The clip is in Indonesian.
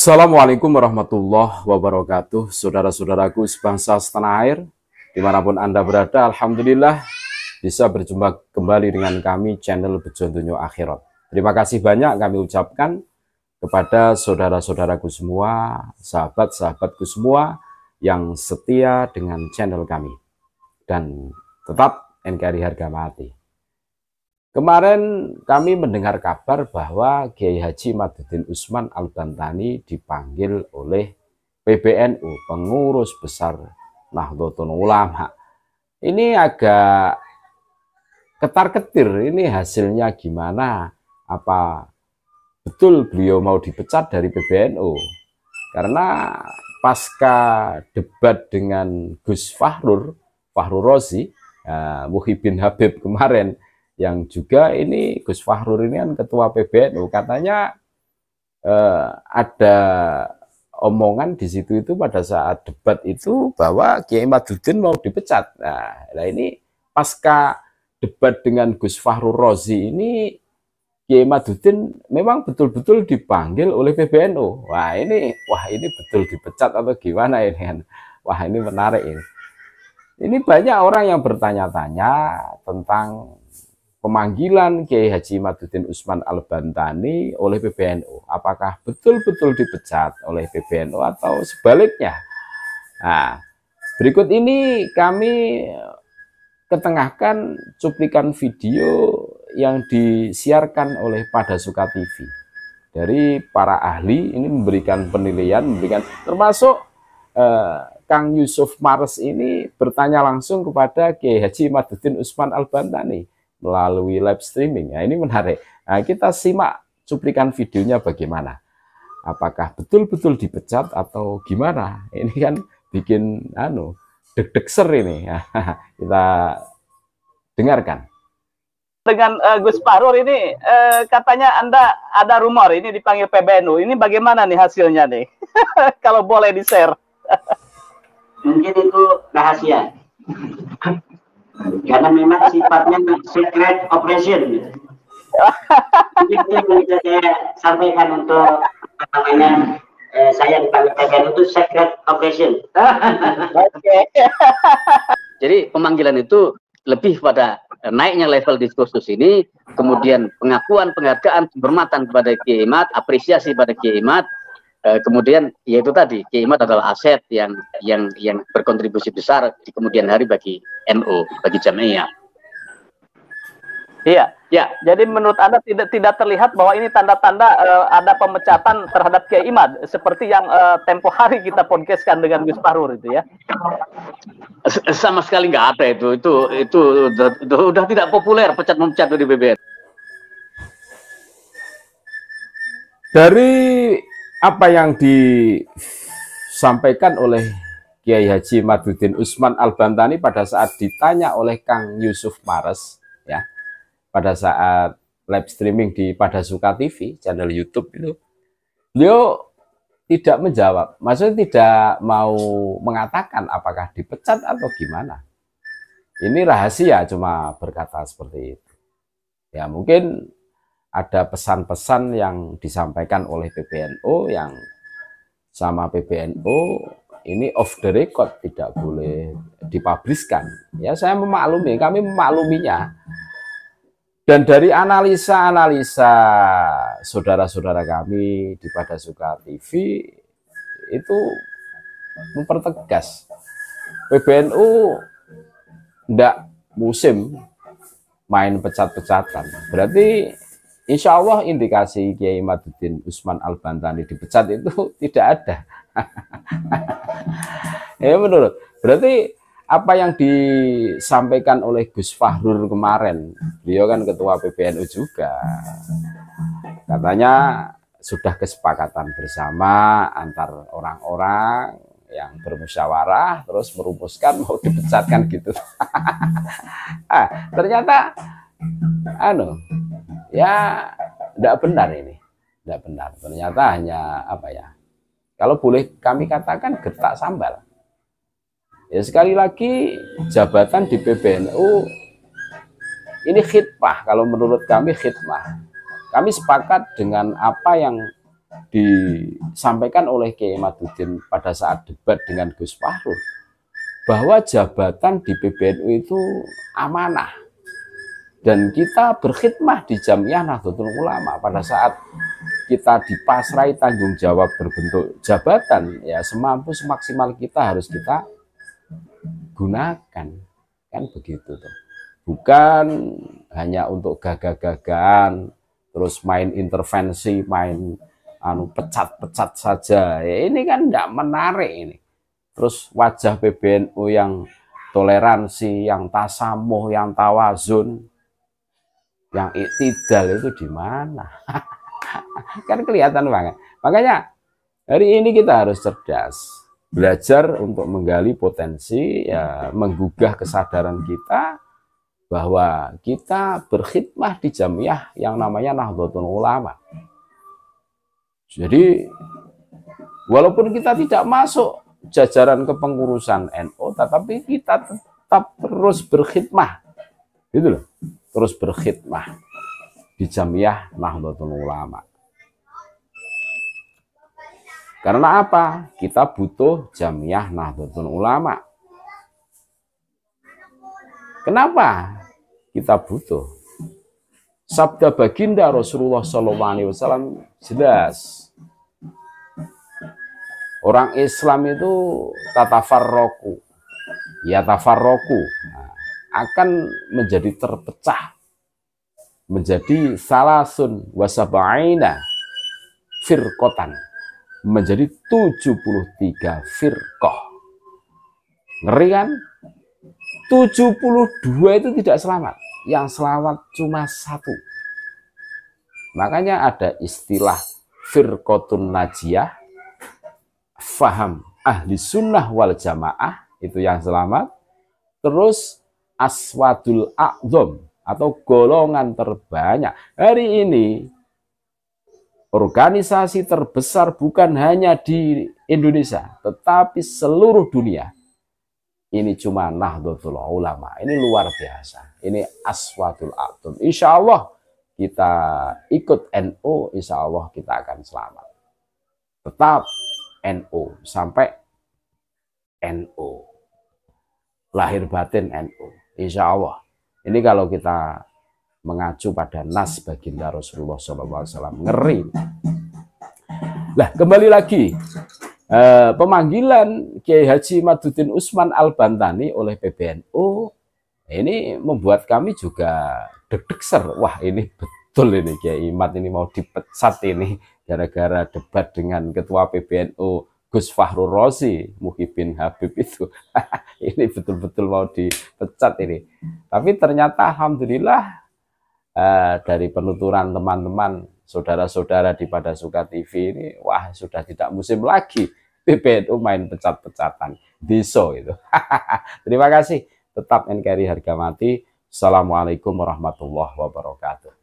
Assalamualaikum warahmatullahi wabarakatuh Saudara-saudaraku sebangsa setanah air Dimanapun Anda berada Alhamdulillah Bisa berjumpa kembali dengan kami channel Bejontunyo Akhirat Terima kasih banyak kami ucapkan Kepada saudara-saudaraku semua Sahabat-sahabatku semua Yang setia dengan channel kami Dan tetap NKRI harga mati Kemarin kami mendengar kabar bahwa Kiai Haji Madudin Usman Al-Bantani dipanggil oleh PBNU, pengurus besar Nahdlatul Ulama. Ini agak ketar-ketir, ini hasilnya gimana? Apa betul beliau mau dipecat dari PBNU? Karena pasca debat dengan Gus Fahrur, Fahrur Rozi, eh, Habib kemarin, yang juga ini Gus Fahrur ini kan ketua PBNU katanya eh, ada omongan di situ itu pada saat debat itu bahwa Kiai Madudin mau dipecat. Nah, nah ini pasca debat dengan Gus Fahrur Rozi ini Kiai Madudin memang betul-betul dipanggil oleh PBNU. Wah ini, wah ini betul dipecat atau gimana ini kan? Wah ini menarik ini. Ini banyak orang yang bertanya-tanya tentang pemanggilan Kiai Haji Maduddin Usman Al-Bantani oleh PBNU? Apakah betul-betul dipecat oleh PBNU atau sebaliknya? Nah, berikut ini kami ketengahkan cuplikan video yang disiarkan oleh Pada Suka TV dari para ahli ini memberikan penilaian, memberikan termasuk eh, Kang Yusuf Mars ini bertanya langsung kepada Kiai Haji Maduddin Usman Al-Bantani melalui live streaming. Nah, ini menarik. Nah, kita simak cuplikan videonya bagaimana. Apakah betul-betul dipecat atau gimana? Ini kan bikin anu deg deg ser ini. Ya, kita dengarkan. Dengan uh, Gus Parur ini uh, katanya Anda ada rumor ini dipanggil PBNU. Ini bagaimana nih hasilnya nih? Kalau boleh di-share. Mungkin itu rahasia. karena memang sifatnya secret operation itu yang bisa saya sampaikan untuk namanya eh, saya dipanggil itu secret operation jadi pemanggilan itu lebih pada naiknya level diskursus ini, kemudian pengakuan, penghargaan, bermatan kepada Kiai apresiasi pada Kiai Eh, kemudian yaitu tadi kiamat adalah aset yang yang yang berkontribusi besar di kemudian hari bagi NU, bagi jamaah. Iya, ya. Jadi menurut Anda tidak tidak terlihat bahwa ini tanda-tanda uh, ada pemecatan terhadap Kiai Imad seperti yang uh, tempo hari kita podcastkan dengan Gus Parur itu ya. S Sama sekali nggak ada itu. Itu itu sudah tidak populer pecat memecat di BBN. Dari apa yang disampaikan oleh Kiai Haji Madudin Usman Al-Bantani pada saat ditanya oleh Kang Yusuf Mares ya pada saat live streaming di pada Suka TV channel YouTube itu beliau tidak menjawab maksudnya tidak mau mengatakan apakah dipecat atau gimana ini rahasia cuma berkata seperti itu ya mungkin ada pesan-pesan yang disampaikan oleh PBNU yang sama PBNU ini off the record tidak boleh dipubliskan. Ya saya memaklumi, kami memakluminya. Dan dari analisa-analisa saudara-saudara kami di Pada Suka TV itu mempertegas PBNU tidak musim main pecat-pecatan. Berarti Insya Allah indikasi Kiai Maduddin Usman Al-Bantani dipecat itu tidak ada. ya menurut. Berarti apa yang disampaikan oleh Gus Fahrur kemarin, beliau kan ketua PBNU juga. Katanya sudah kesepakatan bersama antar orang-orang yang bermusyawarah terus merumuskan mau dipecatkan gitu. ah, ternyata anu ya tidak benar ini tidak benar ternyata hanya apa ya kalau boleh kami katakan getak sambal ya sekali lagi jabatan di PBNU ini khidmah kalau menurut kami khidmah kami sepakat dengan apa yang disampaikan oleh Kiai Madudin pada saat debat dengan Gus Fahrul bahwa jabatan di PBNU itu amanah dan kita berkhidmah di Jamiah Nahdlatul Ulama pada saat kita dipasrai tanggung jawab berbentuk jabatan ya semampu semaksimal kita harus kita gunakan kan begitu tuh bukan hanya untuk gagah-gagahan terus main intervensi main anu pecat-pecat saja ya ini kan tidak menarik ini terus wajah PBNU yang toleransi yang tasamuh yang tawazun yang iktidal itu di mana? kan kelihatan banget. Makanya hari ini kita harus cerdas, belajar untuk menggali potensi, ya, menggugah kesadaran kita bahwa kita berkhidmah di jamiah yang namanya Nahdlatul Ulama. Jadi walaupun kita tidak masuk jajaran kepengurusan NU, NO, tetapi kita tetap terus berkhidmah. Gitu loh terus berkhidmah di Jamiah Nahdlatul Ulama. Karena apa? Kita butuh Jamiah Nahdlatul Ulama. Kenapa kita butuh? Sabda baginda Rasulullah SAW jelas. Orang Islam itu tatafarroku. Ya tafarroku akan menjadi terpecah menjadi salasun wasabaina firkotan menjadi 73 firkoh ngeri kan 72 itu tidak selamat yang selamat cuma satu makanya ada istilah firkotun najiyah faham ahli sunnah wal jamaah itu yang selamat terus aswadul a'zom atau golongan terbanyak. Hari ini organisasi terbesar bukan hanya di Indonesia, tetapi seluruh dunia. Ini cuma Nahdlatul Ulama. Ini luar biasa. Ini Aswadul A'zom. Insya Allah kita ikut NO, insya Allah kita akan selamat. Tetap NO sampai NO. Lahir batin NO. Insya Allah. Ini kalau kita mengacu pada nas baginda Rasulullah SAW ngeri. Lah kembali lagi eh, pemanggilan Kiai Haji Madudin Usman Al Bantani oleh PBNU ini membuat kami juga deg ser. Wah ini betul ini Kiai Imat ini mau dipecat ini gara-gara debat dengan Ketua PBNU Gus Fahrul Rosi, Muhibin Habib itu. ini betul-betul mau dipecat ini. Tapi ternyata alhamdulillah eh, dari penuturan teman-teman saudara-saudara di pada suka TV ini wah sudah tidak musim lagi PBNU main pecat-pecatan. Diso itu. Terima kasih. Tetap NKRI harga mati. Assalamualaikum warahmatullahi wabarakatuh.